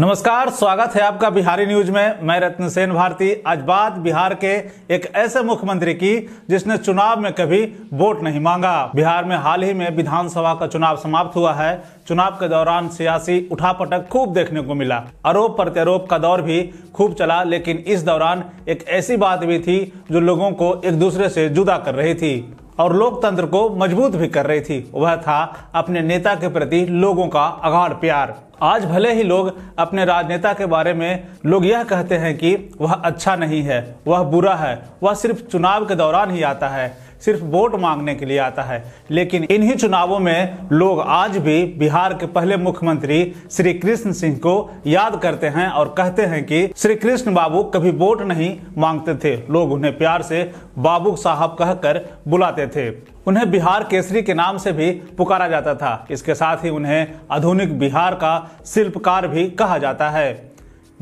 नमस्कार स्वागत है आपका बिहारी न्यूज में मैं रत्नसेन भारती आज बात बिहार के एक ऐसे मुख्यमंत्री की जिसने चुनाव में कभी वोट नहीं मांगा बिहार में हाल ही में विधानसभा का चुनाव समाप्त हुआ है चुनाव के दौरान सियासी उठापटक खूब देखने को मिला आरोप प्रत्यारोप का दौर भी खूब चला लेकिन इस दौरान एक ऐसी बात भी थी जो लोगों को एक दूसरे से जुदा कर रही थी और लोकतंत्र को मजबूत भी कर रही थी वह था अपने नेता के प्रति लोगों का अगाढ़ प्यार आज भले ही लोग अपने राजनेता के बारे में लोग यह कहते हैं कि वह अच्छा नहीं है वह बुरा है वह सिर्फ चुनाव के दौरान ही आता है सिर्फ वोट मांगने के लिए आता है लेकिन इन्हीं चुनावों में लोग आज भी बिहार के पहले मुख्यमंत्री श्री कृष्ण सिंह को याद करते हैं और कहते हैं कि श्री कृष्ण बाबू कभी वोट नहीं मांगते थे लोग उन्हें प्यार से बाबू साहब कहकर बुलाते थे उन्हें बिहार केसरी के नाम से भी पुकारा जाता था इसके साथ ही उन्हें आधुनिक बिहार का शिल्पकार भी कहा जाता है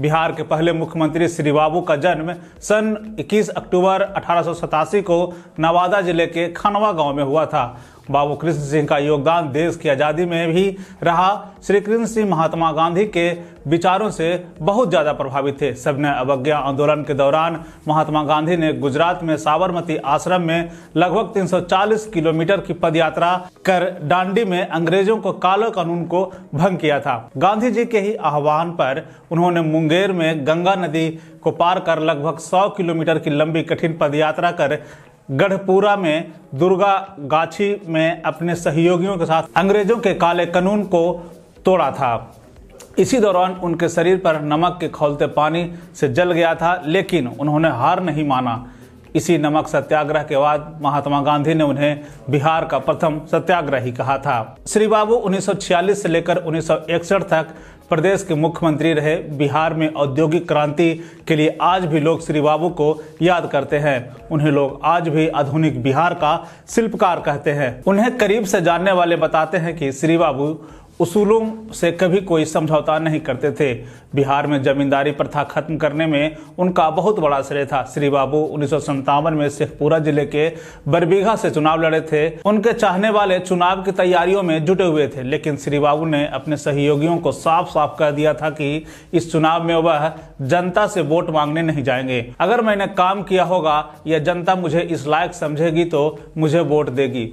बिहार के पहले मुख्यमंत्री श्री बाबू का जन्म सन 21 अक्टूबर अठारह को नवादा जिले के खानवा गांव में हुआ था बाबू कृष्ण सिंह का योगदान देश की आज़ादी में भी रहा श्री कृष्ण सिंह महात्मा गांधी के विचारों से बहुत ज़्यादा प्रभावित थे सबने अवज्ञा आंदोलन के दौरान महात्मा गांधी ने गुजरात में साबरमती आश्रम में लगभग 340 किलोमीटर की पदयात्रा कर डांडी में अंग्रेजों को काले कानून को भंग किया था गांधी जी के ही आह्वान पर उन्होंने मुंगेर में गंगा नदी को पार कर लगभग 100 किलोमीटर की लंबी कठिन पदयात्रा कर गढ़पुरा में दुर्गा गाछी में अपने सहयोगियों के साथ अंग्रेजों के काले कानून को तोड़ा था इसी दौरान उनके शरीर पर नमक के खौलते पानी से जल गया था लेकिन उन्होंने हार नहीं माना इसी नमक सत्याग्रह के बाद महात्मा गांधी ने उन्हें बिहार का प्रथम सत्याग्रही कहा था श्री बाबू 1946 से लेकर 1961 तक प्रदेश के मुख्यमंत्री रहे बिहार में औद्योगिक क्रांति के लिए आज भी लोग श्री बाबू को याद करते हैं उन्हें लोग आज भी आधुनिक बिहार का शिल्पकार कहते हैं उन्हें करीब से जानने वाले बताते हैं कि श्री बाबू उसूलों से कभी कोई समझौता नहीं करते थे बिहार में जमींदारी प्रथा खत्म करने में उनका बहुत बड़ा श्रेय था श्री बाबू उन्नीस में शेखपुरा जिले के बरबीघा से चुनाव लड़े थे उनके चाहने वाले चुनाव की तैयारियों में जुटे हुए थे लेकिन श्री बाबू ने अपने सहयोगियों को साफ साफ कह दिया था कि इस चुनाव में वह जनता से वोट मांगने नहीं जाएंगे अगर मैंने काम किया होगा या जनता मुझे इस लायक समझेगी तो मुझे वोट देगी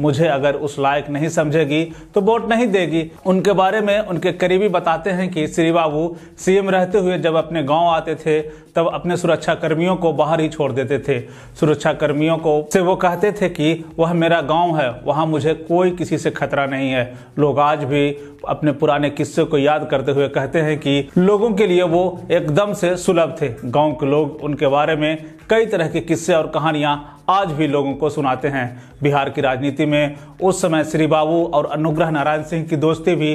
मुझे अगर उस लायक नहीं समझेगी तो वोट नहीं देगी उनके बारे में उनके करीबी बताते हैं कि श्री बाबू सीएम रहते हुए जब अपने गांव आते थे तब अपने सुरक्षा कर्मियों को बाहर ही छोड़ देते थे सुरक्षा कर्मियों को से वो कहते थे कि वह मेरा गांव है वहां मुझे कोई किसी से खतरा नहीं है लोग आज भी अपने पुराने किस्से को याद करते हुए कहते हैं कि लोगों के लिए वो एकदम से सुलभ थे गाँव के लोग उनके बारे में कई तरह के किस्से और कहानियां आज भी लोगों को सुनाते हैं बिहार की राजनीति में उस समय श्री बाबू और अनुग्रह नारायण सिंह की दोस्ती भी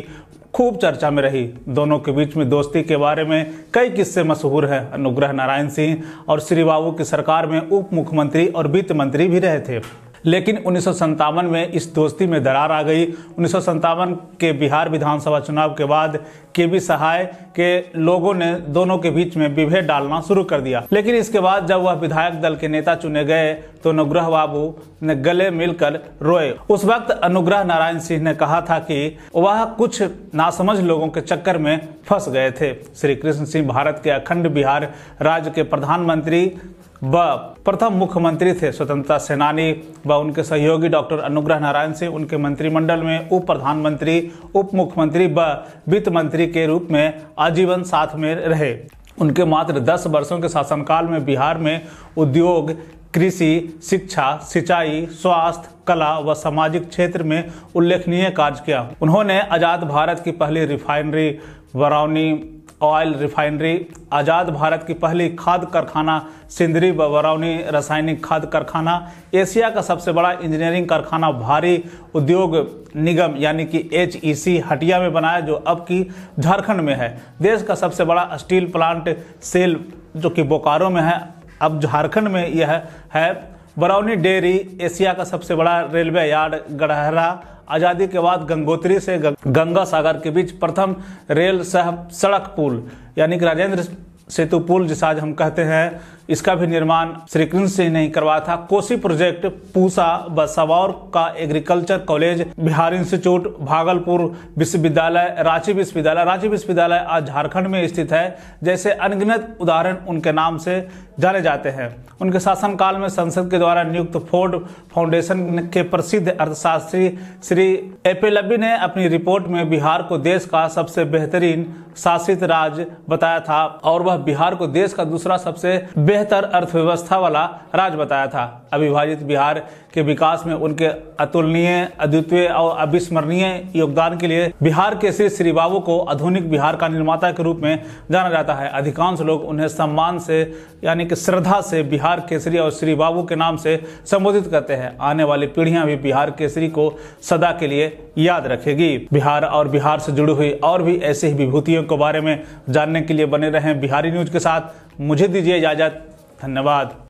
खूब चर्चा में रही दोनों के बीच में दोस्ती के बारे में कई किस्से मशहूर हैं अनुग्रह नारायण सिंह और श्री बाबू की सरकार में उप मुख्यमंत्री और वित्त मंत्री भी रहे थे लेकिन उन्नीस में इस दोस्ती में दरार आ गई उन्नीस के बिहार विधानसभा चुनाव के बाद के बी सहाय के लोगों ने दोनों के बीच में विभेद डालना शुरू कर दिया लेकिन इसके बाद जब वह विधायक दल के नेता चुने गए तो अनुग्रह बाबू ने गले मिलकर रोए उस वक्त अनुग्रह नारायण सिंह ने कहा था कि वह कुछ नासमझ लोगों के चक्कर में फंस गए थे श्री कृष्ण सिंह भारत के अखंड बिहार राज्य के प्रधानमंत्री व प्रथम मुख्यमंत्री थे स्वतंत्रता सेनानी व उनके सहयोगी डॉक्टर अनुग्रह नारायण सिंह उनके मंत्रिमंडल में उप प्रधानमंत्री उप मुख्यमंत्री व वित्त मंत्री के रूप में आजीवन साथ में रहे उनके मात्र 10 वर्षों के शासनकाल में बिहार में उद्योग कृषि शिक्षा सिंचाई स्वास्थ्य कला व सामाजिक क्षेत्र में उल्लेखनीय कार्य किया उन्होंने आज़ाद भारत की पहली रिफाइनरी बरौनी ऑयल रिफाइनरी आज़ाद भारत की पहली खाद कारखाना सिंदरी बरौनी रासायनिक खाद कारखाना एशिया का सबसे बड़ा इंजीनियरिंग कारखाना भारी उद्योग निगम यानी कि एच e हटिया में बनाया जो अब की झारखंड में है देश का सबसे बड़ा स्टील प्लांट सेल जो कि बोकारो में है अब झारखंड में यह है, है बरौनी डेयरी एशिया का सबसे बड़ा रेलवे यार्ड गढ़हरा आज़ादी के बाद गंगोत्री से गंगा सागर के बीच प्रथम रेल सह सड़क पुल यानी कि राजेंद्र सेतु पुल जिसे आज हम कहते हैं इसका भी निर्माण श्री कृष्ण सिंह ने करवाया था कोसी प्रोजेक्ट पूसा व सबौर का agriculture college Bihar institute Bhagalpur विश्वविद्यालय रांची विश्वविद्यालय रांची विश्वविद्यालय आज झारखंड में स्थित है जैसे अनगिनत उदाहरण उनके नाम से जाने जाते हैं उनके शासनकाल में संसद के द्वारा नियुक्त फोर्ड फाउंडेशन के प्रसिद्ध अर्थशास्त्री श्री एपेलबी ने अपनी रिपोर्ट में बिहार को देश का सबसे बेहतरीन शासित राज्य बताया था और वह बिहार को देश का दूसरा सबसे बेहतर बेहतर अर्थव्यवस्था वाला राज्य बताया था अविभाजित बिहार के विकास में उनके अतुलनीय अद्वितीय और अविस्मरणीय योगदान के लिए बिहार के श्री बाबू को आधुनिक बिहार का निर्माता के रूप में जाना जाता है अधिकांश लोग उन्हें सम्मान से यानी कि श्रद्धा से बिहार केसरी और श्री बाबू के नाम से संबोधित करते हैं आने वाली पीढ़ियां भी बिहार केसरी को सदा के लिए याद रखेगी बिहार और बिहार से जुड़ी हुई और भी ऐसी विभूतियों के बारे में जानने के लिए बने रहे बिहारी न्यूज के साथ मुझे दीजिए इजाजत धन्यवाद